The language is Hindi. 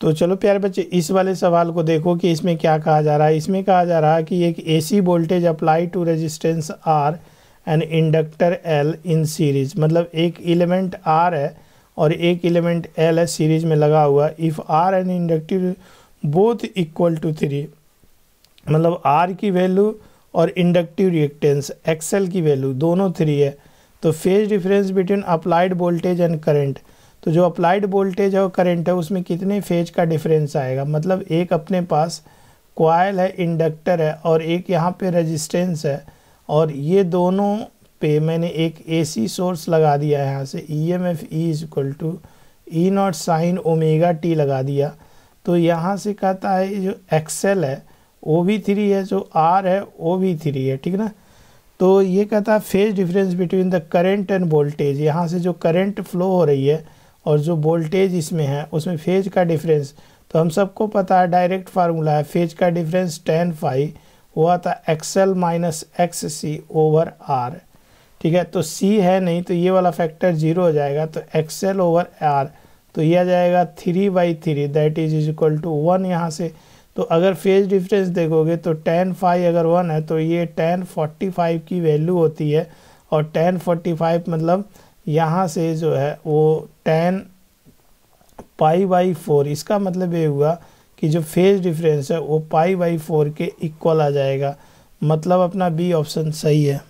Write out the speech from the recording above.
तो चलो प्यारे बच्चे इस वाले सवाल को देखो कि इसमें क्या कहा जा रहा है इसमें कहा जा रहा है कि एक AC voltage apply to resistance R and inductor L in series मतलब एक एलिमेंट आर है और एक एलिमेंट एल है सीरीज में लगा हुआ if R and inductive both equal to three मतलब आर की वैल्यू और इंडक्टिव रिएक्टेंस एक्सएल की वैल्यू दोनों थ्री है तो phase difference between applied voltage and current तो जो अप्लाइड वोल्टेज और करंट है उसमें कितने फेज का डिफरेंस आएगा मतलब एक अपने पास क्वाइल है इंडक्टर है और एक यहाँ पे रेजिस्टेंस है और ये दोनों पे मैंने एक एसी सोर्स लगा दिया है यहाँ से E M F E is equal to E nought sine omega T लगा दिया तो यहाँ से कहता है जो एक्सेल है ओ वी थ्री है जो आर है ओ वी थ्री है ठीक ना तो ये कहता है phase difference between the current and voltage यहाँ से जो करेंट फ्लो हो रही है और जो वोल्टेज इसमें है उसमें फेज का डिफरेंस तो हम सबको पता है डायरेक्ट फार्मूला है फेज का डिफरेंस टेन फाइव हुआ था XL minus X C over R ठीक है तो सी है नहीं तो ये वाला फैक्टर जीरो हो जाएगा तो एक्सएल ओवर आर तो यह आ जाएगा three by three that is is equal to one यहाँ से तो अगर फेज डिफरेंस देखोगे तो टेन फाइव अगर वन है तो ये टेन फोर्टी फाइव की वैल्यू होती है और टेन फोर्टी फाइव मतलब यहाँ से जो है वो टेन पाई बाई फोर इसका मतलब ये हुआ कि जो फेज डिफरेंस है वो पाई बाई फोर के इक्वल आ जाएगा मतलब अपना बी ऑप्शन सही है